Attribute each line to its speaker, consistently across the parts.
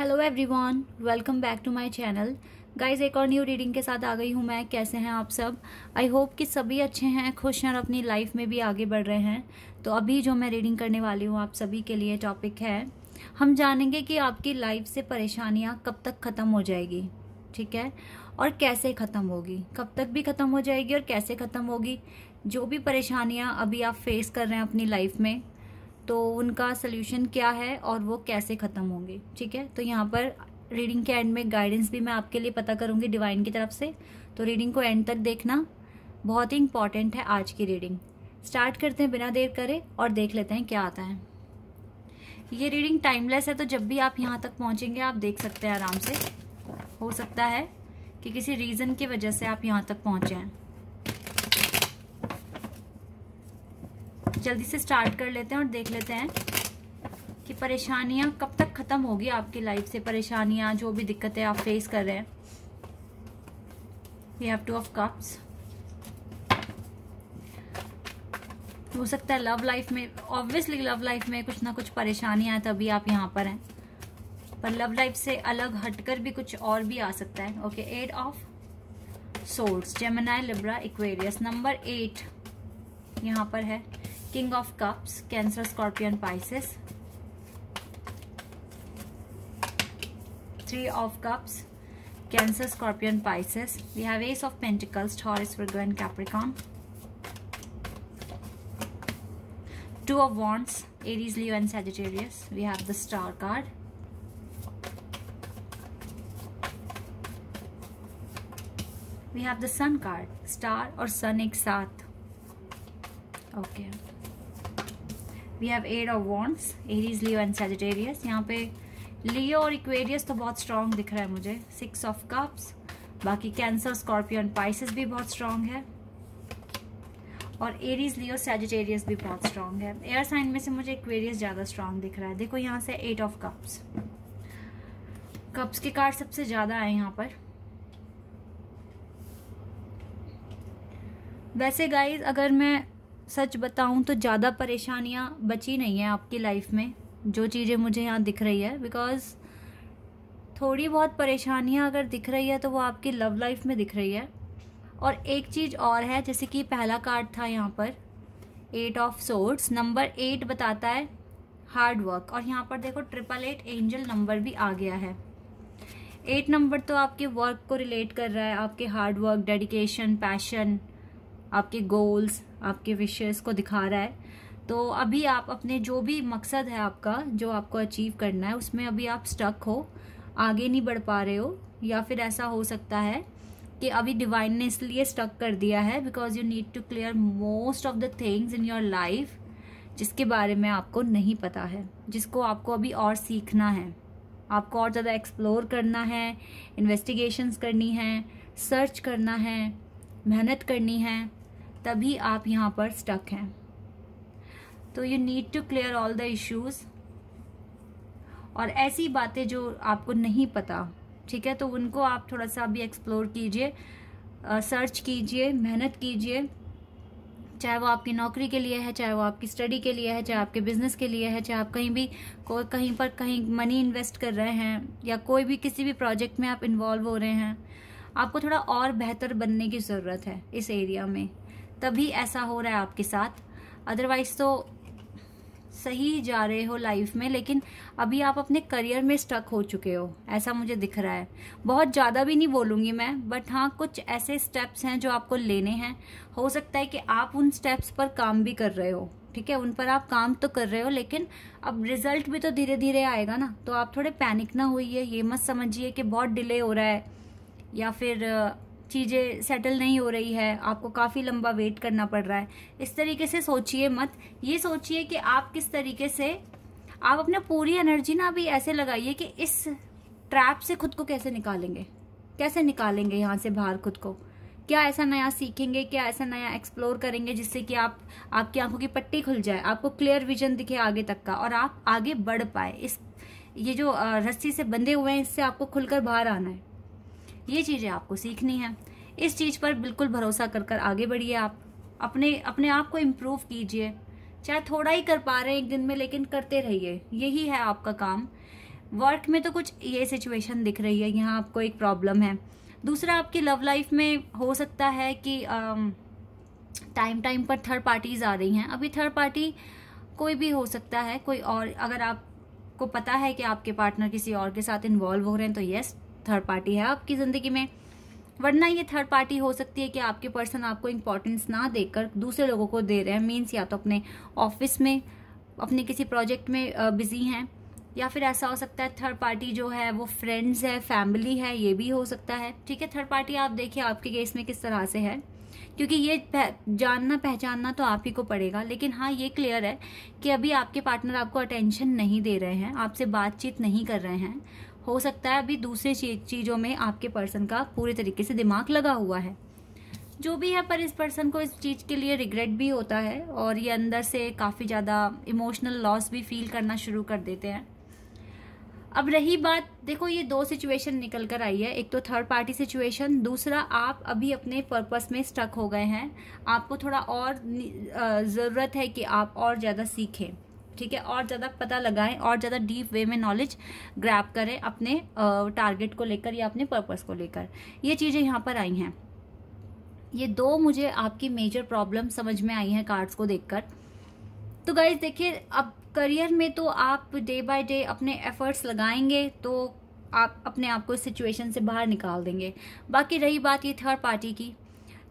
Speaker 1: Hello everyone welcome back to my channel guys एक और new reading के साथ आ गई हूँ मैं कैसे हैं आप सब आई होप कि सभी अच्छे हैं खुश हैं और अपनी लाइफ में भी आगे बढ़ रहे हैं तो अभी जो मैं रीडिंग करने वाली हूँ आप सभी के लिए टॉपिक है हम जानेंगे कि आपकी लाइफ से परेशानियाँ कब तक ख़त्म हो जाएगी ठीक है और कैसे ख़त्म होगी कब तक भी ख़त्म हो जाएगी और कैसे ख़त्म होगी जो भी परेशानियाँ अभी आप फेस कर रहे हैं अपनी लाइफ में तो उनका सोल्यूशन क्या है और वो कैसे ख़त्म होंगे ठीक है तो यहाँ पर रीडिंग के एंड में गाइडेंस भी मैं आपके लिए पता करूँगी डिवाइन की तरफ से तो रीडिंग को एंड तक देखना बहुत ही इंपॉर्टेंट है आज की रीडिंग स्टार्ट करते हैं बिना देर करे और देख लेते हैं क्या आता है ये रीडिंग टाइमलेस है तो जब भी आप यहाँ तक पहुँचेंगे आप देख सकते हैं आराम से हो सकता है कि किसी रीज़न की वजह से आप यहाँ तक पहुँचे हैं जल्दी से स्टार्ट कर लेते हैं और देख लेते हैं कि परेशानियां कब तक खत्म होगी आपकी लाइफ से परेशानियां जो भी दिक्कतें आप फेस कर रहे हैं we have two of cups हो सकता है लव लाइफ में ऑब्वियसली लव लाइफ में कुछ ना कुछ परेशानियां हैं तभी आप यहाँ पर हैं पर लव लाइफ से अलग हटकर भी कुछ और भी आ सकता है okay eight of swords Gemini Libra Aquarius number eight यहाँ पर है King of Cups, Cancer, Scorpion, Pisces. Three of Cups, Cancer, Scorpion, Pisces. We have Ace of Pentacles, Taurus, Virgo and Capricorn. Two of Wands, Aries, Leo and Sagittarius. We have the Star card. We have the Sun card, Star or Sun ek saath. Okay. We have eight of wands Aries Leo and Sagittarius यहाँ पे लियो और Aquarius तो बहुत strong दिख रहा है मुझे six of cups बाकी कैंसर स्कॉर्पियो एंड पाइसिस भी बहुत स्ट्रांग है और एरीज लियो सेजिटेरियस भी बहुत स्ट्रांग है एयर साइन में से मुझे इक्वेरियस ज़्यादा स्ट्रांग दिख रहा है देखो यहाँ से एट ऑफ कप्स कप्स के कार्ड सबसे ज़्यादा आए यहाँ पर वैसे गाइज अगर मैं सच बताऊँ तो ज़्यादा परेशानियाँ बची नहीं हैं आपकी लाइफ में जो चीज़ें मुझे यहाँ दिख रही है बिकॉज़ थोड़ी बहुत परेशानियाँ अगर दिख रही है तो वो आपकी लव लाइफ में दिख रही है और एक चीज़ और है जैसे कि पहला कार्ड था यहाँ पर eight of swords number eight बताता है हार्ड वर्क और यहाँ पर देखो ट्रिपल एट एंजल नंबर भी आ गया है एट नंबर तो आपके वर्क को रिलेट कर रहा है आपके हार्ड वर्क डेडिकेशन पैशन आपके गोल्स आपके विशेस को दिखा रहा है तो अभी आप अपने जो भी मकसद है आपका जो आपको अचीव करना है उसमें अभी आप स्टक हो आगे नहीं बढ़ पा रहे हो या फिर ऐसा हो सकता है कि अभी डिवाइन ने इसलिए स्टक कर दिया है because you need to clear most of the things in your life जिसके बारे में आपको नहीं पता है जिसको आपको अभी और सीखना है आपको और ज़्यादा एक्सप्लोर करना है इन्वेस्टिगेशंस करनी है सर्च करना है मेहनत करनी है तभी आप यहाँ पर स्टक हैं तो you need to clear all the issues और ऐसी बातें जो आपको नहीं पता ठीक है तो उनको आप थोड़ा सा अभी एक्सप्लोर कीजिए सर्च कीजिए मेहनत कीजिए चाहे वो आपकी नौकरी के लिए है चाहे वो आपकी स्टडी के लिए है चाहे आपके बिजनेस के लिए है चाहे आप कहीं भी कोई कहीं पर कहीं मनी इन्वेस्ट कर रहे हैं या कोई भी किसी भी प्रोजेक्ट में आप इन्वॉल्व हो रहे हैं आपको थोड़ा और बेहतर बनने की ज़रूरत है इस एरिया में तभी ऐसा हो रहा है आपके साथ अदरवाइज तो सही जा रहे हो लाइफ में लेकिन अभी आप अपने करियर में स्टक हो चुके हो ऐसा मुझे दिख रहा है बहुत ज़्यादा भी नहीं बोलूँगी मैं बट हाँ कुछ ऐसे स्टेप्स हैं जो आपको लेने हैं हो सकता है कि आप उन स्टेप्स पर काम भी कर रहे हो ठीक है उन पर आप काम तो कर रहे हो लेकिन अब रिजल्ट भी तो धीरे धीरे आएगा ना तो आप थोड़े पैनिक ना है ये मत समझिए कि बहुत डिले हो रहा है या फिर चीज़ें सेटल नहीं हो रही है आपको काफ़ी लंबा वेट करना पड़ रहा है इस तरीके से सोचिए मत ये सोचिए कि आप किस तरीके से आप अपना पूरी एनर्जी ना अभी ऐसे लगाइए कि इस ट्रैप से खुद को कैसे निकालेंगे कैसे निकालेंगे यहाँ से बाहर खुद को क्या ऐसा नया सीखेंगे क्या ऐसा नया एक्सप्लोर करेंगे जिससे कि आप आपकी आंखों की पट्टी खुल जाए आपको क्लियर विजन दिखे आगे तक का और आप आगे बढ़ पाए इस ये जो रस्सी से बंधे हुए हैं इससे आपको खुलकर बाहर आना है ये चीज़ें आपको सीखनी है इस चीज़ पर बिल्कुल भरोसा कर कर आगे बढ़िए आप अपने अपने आप को इम्प्रूव कीजिए चाहे थोड़ा ही कर पा रहे हैं एक दिन में लेकिन करते रहिए यही है आपका काम वर्क में तो कुछ ये सिचुएशन दिख रही है यहाँ आपको एक प्रॉब्लम है दूसरा आपकी लव लाइफ में हो सकता है कि टाइम टाइम पर थर्ड पार्टीज आ रही हैं अभी थर्ड पार्टी कोई भी हो सकता है कोई और अगर आपको पता है कि आपके पार्टनर किसी और के साथ इन्वॉल्व हो रहे हैं तो येस थर्ड पार्टी है आपकी ज़िंदगी में वरना ये थर्ड पार्टी हो सकती है कि आपके पर्सन आपको इंपॉर्टेंस ना देकर दूसरे लोगों को दे रहे हैं मीन्स या तो अपने ऑफिस में अपने किसी प्रोजेक्ट में बिजी हैं या फिर ऐसा हो सकता है थर्ड पार्टी जो है वो फ्रेंड्स है फैमिली है ये भी हो सकता है ठीक है थर्ड पार्टी आप देखिए आपके केस में किस तरह से है क्योंकि ये पह, जानना पहचानना तो आप ही को पड़ेगा लेकिन हाँ ये क्लियर है कि अभी आपके पार्टनर आपको अटेंशन नहीं दे रहे हैं आपसे बातचीत नहीं कर रहे हैं हो सकता है अभी दूसरे चीज़ों में आपके पर्सन का पूरे तरीके से दिमाग लगा हुआ है जो भी है पर इस पर्सन को इस चीज़ के लिए रिग्रेट भी होता है और ये अंदर से काफ़ी ज़्यादा इमोशनल लॉस भी फील करना शुरू कर देते हैं अब रही बात देखो ये दो सिचुएशन निकल कर आई है एक तो थर्ड पार्टी सिचुएशन दूसरा आप अभी अपने पर्पस में स्टक हो गए हैं आपको थोड़ा और ज़रूरत है कि आप और ज़्यादा सीखें ठीक है और ज़्यादा पता लगाएं और ज़्यादा डीप वे में नॉलेज ग्रैप करें अपने टारगेट को लेकर या अपने पर्पज़ को लेकर ये चीज़ें यहाँ पर आई हैं ये दो मुझे आपकी मेजर प्रॉब्लम समझ में आई हैं कार्ड्स को देखकर तो गाइज देखिए अब करियर में तो आप डे बाय डे अपने एफर्ट्स लगाएंगे तो आप अपने आप को इस सिचुएशन से बाहर निकाल देंगे बाकी रही बात ये थर्ड पार्टी की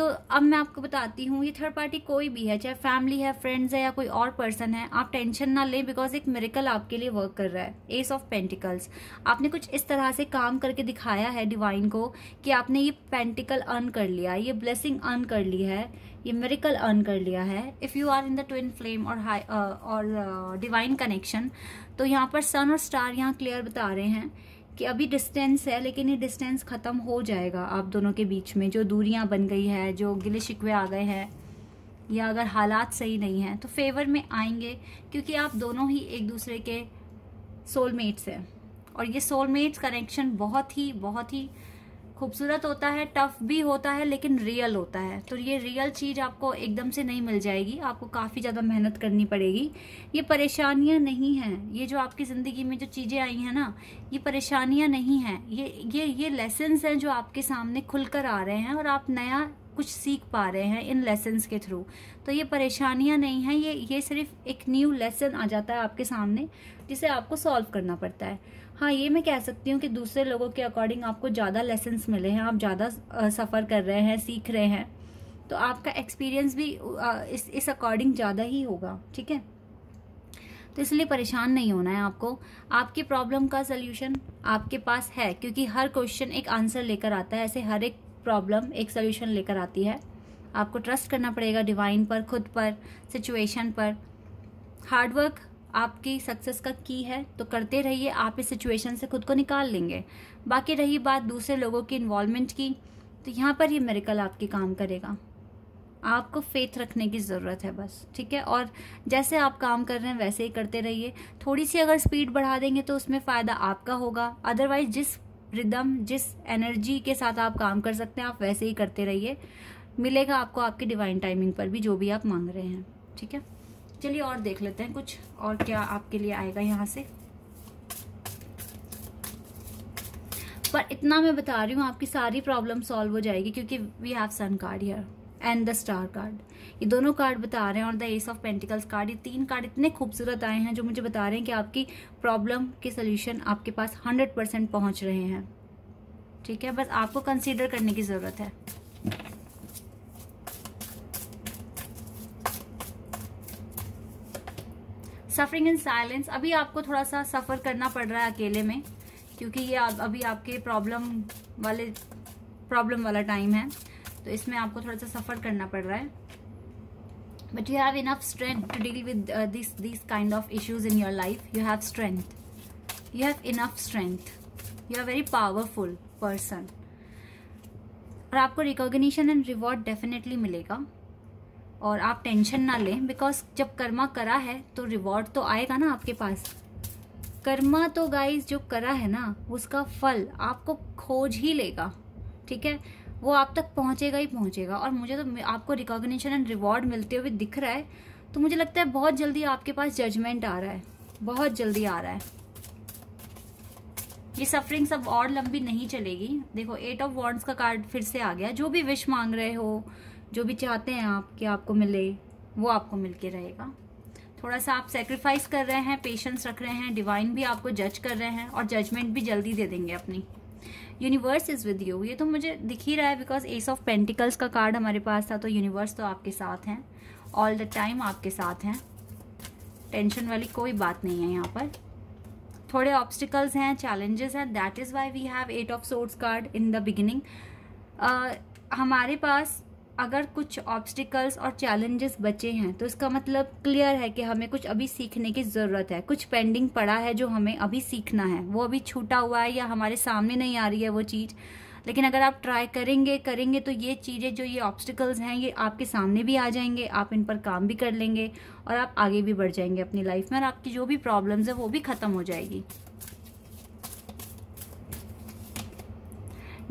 Speaker 1: तो अब मैं आपको बताती हूँ ये थर्ड पार्टी कोई भी है चाहे फैमिली है फ्रेंड्स है या कोई और पर्सन है आप टेंशन ना लें बिकॉज एक मेरिकल आपके लिए वर्क कर रहा है एस ऑफ पेंटिकल्स आपने कुछ इस तरह से काम करके दिखाया है डिवाइन को कि आपने ये पेंटिकल अर्न कर लिया ये ब्लेसिंग अर्न कर ली है ये मेरिकल अर्न कर लिया है if you are in the twin flame और हाई और डिवाइन कनेक्शन तो यहाँ पर सन और स्टार यहाँ क्लियर बता रहे हैं कि अभी डिस्टेंस है लेकिन ये डिस्टेंस ख़त्म हो जाएगा आप दोनों के बीच में जो दूरियां बन गई है जो गिले शिकवे आ गए हैं या अगर हालात सही नहीं हैं तो फेवर में आएंगे क्योंकि आप दोनों ही एक दूसरे के सोलमेट्स हैं और ये सोलमेट्स कनेक्शन बहुत ही बहुत ही खूबसूरत होता है टफ भी होता है लेकिन रियल होता है तो ये रियल चीज़ आपको एकदम से नहीं मिल जाएगी आपको काफ़ी ज़्यादा मेहनत करनी पड़ेगी ये परेशानियाँ नहीं हैं ये जो आपकी ज़िंदगी में जो चीज़ें आई हैं ना ये परेशानियाँ नहीं हैं ये ये ये लेसन्स हैं जो आपके सामने खुलकर आ रहे हैं और आप नया कुछ सीख पा रहे हैं इन लेसन के थ्रू तो ये परेशानियां नहीं है ये ये सिर्फ एक न्यू लेसन आ जाता है आपके सामने जिसे आपको सॉल्व करना पड़ता है हाँ ये मैं कह सकती हूँ कि दूसरे लोगों के अकॉर्डिंग आपको ज़्यादा लेसन्स मिले हैं आप ज़्यादा सफ़र कर रहे हैं सीख रहे हैं तो आपका एक्सपीरियंस भी इस इस अकॉर्डिंग ज़्यादा ही होगा ठीक है तो इसलिए परेशान नहीं होना है आपको आपकी प्रॉब्लम का सोल्यूशन आपके पास है क्योंकि हर क्वेश्चन एक आंसर लेकर आता है ऐसे हर एक प्रॉब्लम एक सोल्यूशन लेकर आती है आपको ट्रस्ट करना पड़ेगा डिवाइन पर खुद पर सिचुएशन पर हार्डवर्क आपकी सक्सेस का की है तो करते रहिए आप इस सिचुएशन से खुद को निकाल लेंगे बाकी रही बात दूसरे लोगों की इन्वॉलमेंट की तो यहाँ पर ये मेरिकल आपके काम करेगा आपको फेथ रखने की ज़रूरत है बस ठीक है और जैसे आप काम कर रहे हैं वैसे ही करते रहिए थोड़ी सी अगर स्पीड बढ़ा देंगे तो उसमें फ़ायदा आपका होगा अदरवाइज जिस रिदम जिस एनर्जी के साथ आप काम कर सकते हैं आप वैसे ही करते रहिए मिलेगा आपको आपके डिवाइन टाइमिंग पर भी जो भी आप मांग रहे हैं ठीक है चलिए और देख लेते हैं कुछ और क्या आपके लिए आएगा यहाँ से पर इतना मैं बता रही हूँ आपकी सारी प्रॉब्लम सॉल्व हो जाएगी क्योंकि we have sun card here and the star card ये दोनों कार्ड बता रहे हैं और the ace of pentacles card ये तीन कार्ड इतने खूबसूरत आए हैं जो मुझे बता रहे हैं कि आपकी प्रॉब्लम के सोल्यूशन आपके पास हंड्रेड परसेंट पहुँच रहे हैं ठीक है बस आपको कंसिडर करने की ज़रूरत है सफरिंग इन साइलेंस अभी आपको थोड़ा सा सफ़र करना पड़ रहा है अकेले में क्योंकि ये अभी आपके प्रॉब्लम वाले प्रॉब्लम वाला टाइम है तो इसमें आपको थोड़ा सा सफ़र करना पड़ रहा है but you have enough strength to deal with this this kind of issues in your life you have strength you have enough strength you are very powerful person और आपको रिकॉग्निशन एंड रिवॉर्ड डेफिनेटली मिलेगा और आप tension ना लें because जब कर्मा करा है तो रिवॉर्ड तो आएगा ना आपके पास कर्मा तो गाइज जो करा है ना उसका फल आपको खोज ही लेगा ठीक है वो आप तक पहुंचेगा ही पहुंचेगा और मुझे तो आपको रिकॉग्निशन एंड रिवॉर्ड मिलते हुए दिख रहा है तो मुझे लगता है बहुत जल्दी आपके पास जजमेंट आ रहा है बहुत जल्दी आ रहा है ये सफरिंग सब और लंबी नहीं चलेगी देखो एट ऑफ वॉर्ड्स का कार्ड फिर से आ गया जो भी विश मांग रहे हो जो भी चाहते हैं आप कि आपको मिले वो आपको मिल के रहेगा थोड़ा सा आप सेक्रीफाइस कर रहे हैं पेशेंस रख रहे हैं डिवाइन भी आपको जज कर रहे हैं और जजमेंट भी जल्दी दे देंगे अपनी यूनिवर्स इज़ विद यू ये तो मुझे दिख ही रहा है बिकॉज एस ऑफ पेंटिकल्स का कार्ड हमारे पास था तो यूनिवर्स तो आपके साथ हैं ऑल द टाइम आपके साथ हैं टेंशन वाली कोई बात नहीं है यहाँ पर थोड़े ऑब्स्टिकल्स हैं चैलेंजेस हैं that is why we have eight of swords card in the beginning हमारे पास अगर कुछ ऑब्स्टिकल्स और चैलेंजेस बचे हैं तो इसका मतलब क्लियर है कि हमें कुछ अभी सीखने की ज़रूरत है कुछ पेंडिंग पड़ा है जो हमें अभी सीखना है वो अभी छूटा हुआ है या हमारे सामने नहीं आ रही है वो चीज़ लेकिन अगर आप ट्राई करेंगे करेंगे तो ये चीज़ें जो ये ऑब्स्टिकल्स हैं ये आपके सामने भी आ जाएंगे आप इन पर काम भी कर लेंगे और आप आगे भी बढ़ जाएंगे अपनी लाइफ में और आपकी जो भी प्रॉब्लम्स है वो भी ख़त्म हो जाएगी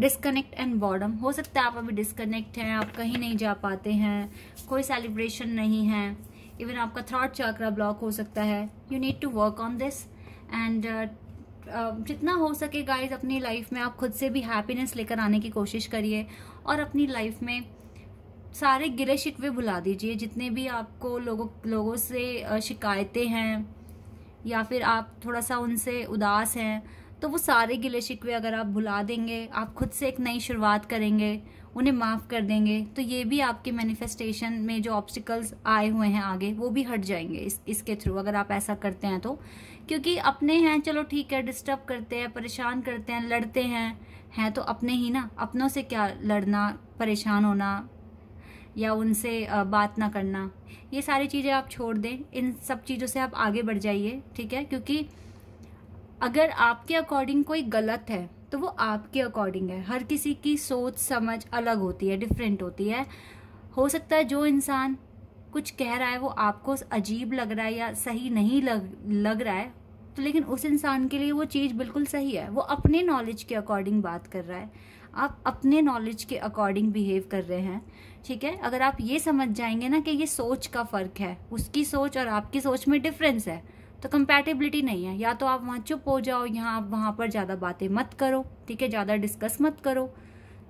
Speaker 1: डिस्कनेक्ट एंड बॉडम हो सकता है आप अभी डिस्कनेक्ट हैं आप कहीं नहीं जा पाते हैं कोई सेलिब्रेशन नहीं है इवन आपका थ्रॉट चक्रा ब्लॉक हो सकता है you need to work on this and जितना हो सके गाइज अपनी लाइफ में आप खुद से भी हैप्पीनेस लेकर आने की कोशिश करिए और अपनी लाइफ में सारे गिरे शिकवे भुला दीजिए जितने भी आपको लोगों लोगों से uh, शिकायतें हैं या फिर आप थोड़ा सा उनसे उदास हैं तो वो सारे गिले शिकवे अगर आप भुला देंगे आप खुद से एक नई शुरुआत करेंगे उन्हें माफ़ कर देंगे तो ये भी आपके मैनिफेस्टेशन में जो ऑब्स्टिकल्स आए हुए हैं आगे वो भी हट जाएंगे इस इसके थ्रू अगर आप ऐसा करते हैं तो क्योंकि अपने हैं चलो ठीक है डिस्टर्ब करते हैं परेशान करते हैं लड़ते हैं हैं तो अपने ही ना अपनों से क्या लड़ना परेशान होना या उनसे बात ना करना ये सारी चीज़ें आप छोड़ दें इन सब चीज़ों से आप आगे बढ़ जाइए ठीक है क्योंकि अगर आपके अकॉर्डिंग कोई गलत है तो वो आपके अकॉर्डिंग है हर किसी की सोच समझ अलग होती है डिफरेंट होती है हो सकता है जो इंसान कुछ कह रहा है वो आपको अजीब लग रहा है या सही नहीं लग लग रहा है तो लेकिन उस इंसान के लिए वो चीज़ बिल्कुल सही है वो अपने नॉलेज के अकॉर्डिंग बात कर रहा है आप अपने नॉलेज के अकॉर्डिंग बिहेव कर रहे हैं ठीक है अगर आप ये समझ जाएंगे ना कि ये सोच का फ़र्क है उसकी सोच और आपकी सोच में डिफरेंस है तो कंपैटिबिलिटी नहीं है या तो आप वहाँ चुप हो जाओ यहाँ आप वहाँ पर ज़्यादा बातें मत करो ठीक है ज़्यादा डिस्कस मत करो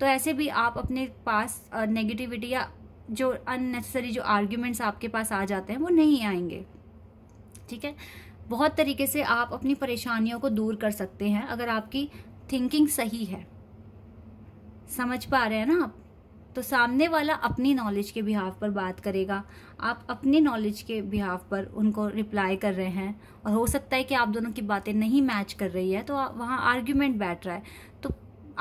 Speaker 1: तो ऐसे भी आप अपने पास नेगेटिविटी या जो अननेसेसरी जो आर्ग्यूमेंट्स आपके पास आ जाते हैं वो नहीं आएंगे ठीक है बहुत तरीके से आप अपनी परेशानियों को दूर कर सकते हैं अगर आपकी थिंकिंग सही है समझ पा रहे हैं ना आप तो सामने वाला अपनी नॉलेज के बिहाव पर बात करेगा आप अपने नॉलेज के बिहाव पर उनको रिप्लाई कर रहे हैं और हो सकता है कि आप दोनों की बातें नहीं मैच कर रही है तो वहाँ आर्ग्यूमेंट बैठ रहा है तो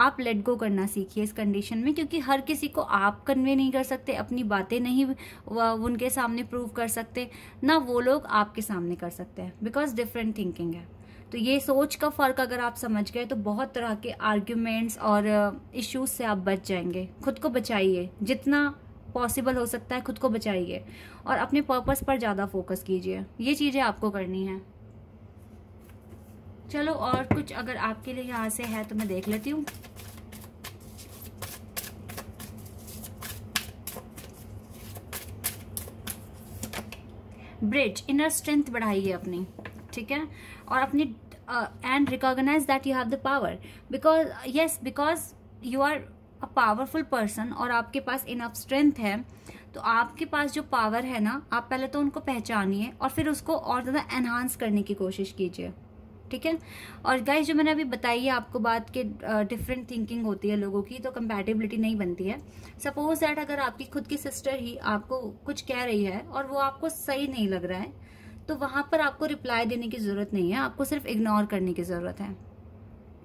Speaker 1: आप लेट गो करना सीखिए इस कंडीशन में क्योंकि हर किसी को आप कन्वे नहीं कर सकते अपनी बातें नहीं उनके सामने प्रूव कर सकते ना वो लोग आपके सामने कर सकते हैं बिकॉज डिफरेंट थिंकिंग है तो ये सोच का फ़र्क अगर आप समझ गए तो बहुत तरह के आर्ग्यूमेंट्स और इश्यूज uh, से आप बच जाएंगे खुद को बचाइए जितना पॉसिबल हो सकता है खुद को बचाइए और अपने पर्पस पर ज़्यादा फोकस कीजिए ये चीज़ें आपको करनी है चलो और कुछ अगर आपके लिए यहाँ से है तो मैं देख लेती हूँ ब्रिज इनर स्ट्रेंथ बढ़ाइए अपनी ठीक है और अपने and uh, and that you have the power because yes because you are a powerful person और आपके पास इनफ स्ट्रेंथ है तो आपके पास जो पावर है ना आप पहले तो उनको पहचानिए और फिर उसको और ज़्यादा एनहांस करने की कोशिश कीजिए ठीक है और गाइस जो मैंने अभी बताई है आपको बात के डिफरेंट uh, थिंकिंग होती है लोगों की तो कंपेटिबिलिटी नहीं बनती है सपोज दैट अगर आपकी खुद की सिस्टर ही आपको कुछ कह रही है और वो आपको सही नहीं लग रहा है तो वहाँ पर आपको रिप्लाई देने की ज़रूरत नहीं है आपको सिर्फ इग्नोर करने की ज़रूरत है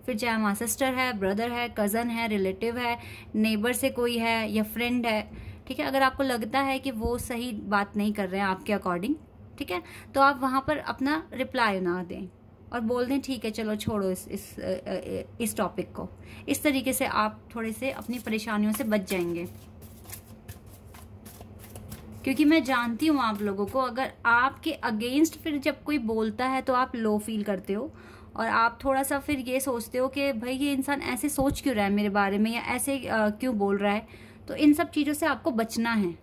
Speaker 1: फिर चाहे वहाँ सिस्टर है ब्रदर है कज़न है रिलेटिव है नेबर से कोई है या फ्रेंड है ठीक है अगर आपको लगता है कि वो सही बात नहीं कर रहे हैं आपके अकॉर्डिंग ठीक है तो आप वहाँ पर अपना रिप्लाई ना दें और बोल दें ठीक है चलो छोड़ो इस इस इस टॉपिक को इस तरीके से आप थोड़े से अपनी परेशानियों से बच जाएंगे क्योंकि मैं जानती हूँ आप लोगों को अगर आपके अगेंस्ट फिर जब कोई बोलता है तो आप लो फील करते हो और आप थोड़ा सा फिर ये सोचते हो कि भाई ये इंसान ऐसे सोच क्यों रहा है मेरे बारे में या ऐसे क्यों बोल रहा है तो इन सब चीज़ों से आपको बचना है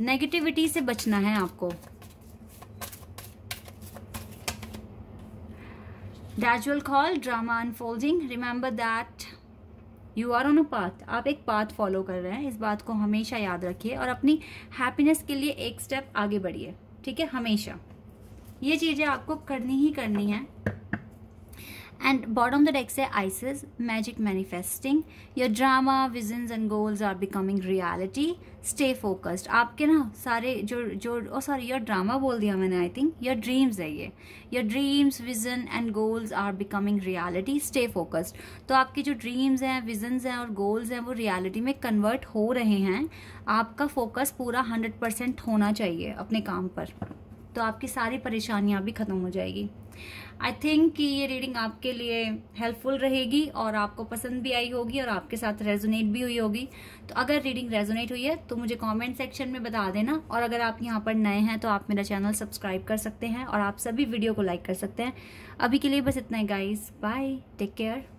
Speaker 1: नेगेटिविटी से बचना है आपको Gradual call drama unfolding remember that you are on a path आप एक पाथ फॉलो कर रहे हैं इस बात को हमेशा याद रखिए और अपनी हैप्पीनेस के लिए एक स्टेप आगे बढ़िए ठीक है हमेशा ये चीज़ें आपको करनी ही करनी है And bottom the deck say Isis, magic manifesting. Your drama, visions and goals are becoming reality. Stay focused. आपके ना सारे जो जो ओ सॉरी योर ड्रामा बोल दिया मैंने आई थिंक योर ड्रीम्स है ये your dreams vision and goals are becoming reality stay focused तो आपके जो ड्रीम्स हैं विजन्स हैं और गोल्स हैं वो रियालिटी में कन्वर्ट हो रहे हैं आपका फोकस पूरा हंड्रेड परसेंट होना चाहिए अपने काम पर तो आपकी सारी परेशानियाँ भी ख़त्म हो जाएगी आई थिंक कि ये रीडिंग आपके लिए हेल्पफुल रहेगी और आपको पसंद भी आई होगी और आपके साथ रेजोनेट भी हुई होगी तो अगर रीडिंग रेजोनेट हुई है तो मुझे कमेंट सेक्शन में बता देना और अगर आप यहाँ पर नए हैं तो आप मेरा चैनल सब्सक्राइब कर सकते हैं और आप सभी वीडियो को लाइक कर सकते हैं अभी के लिए बस इतना ही गाइज बाय टेक केयर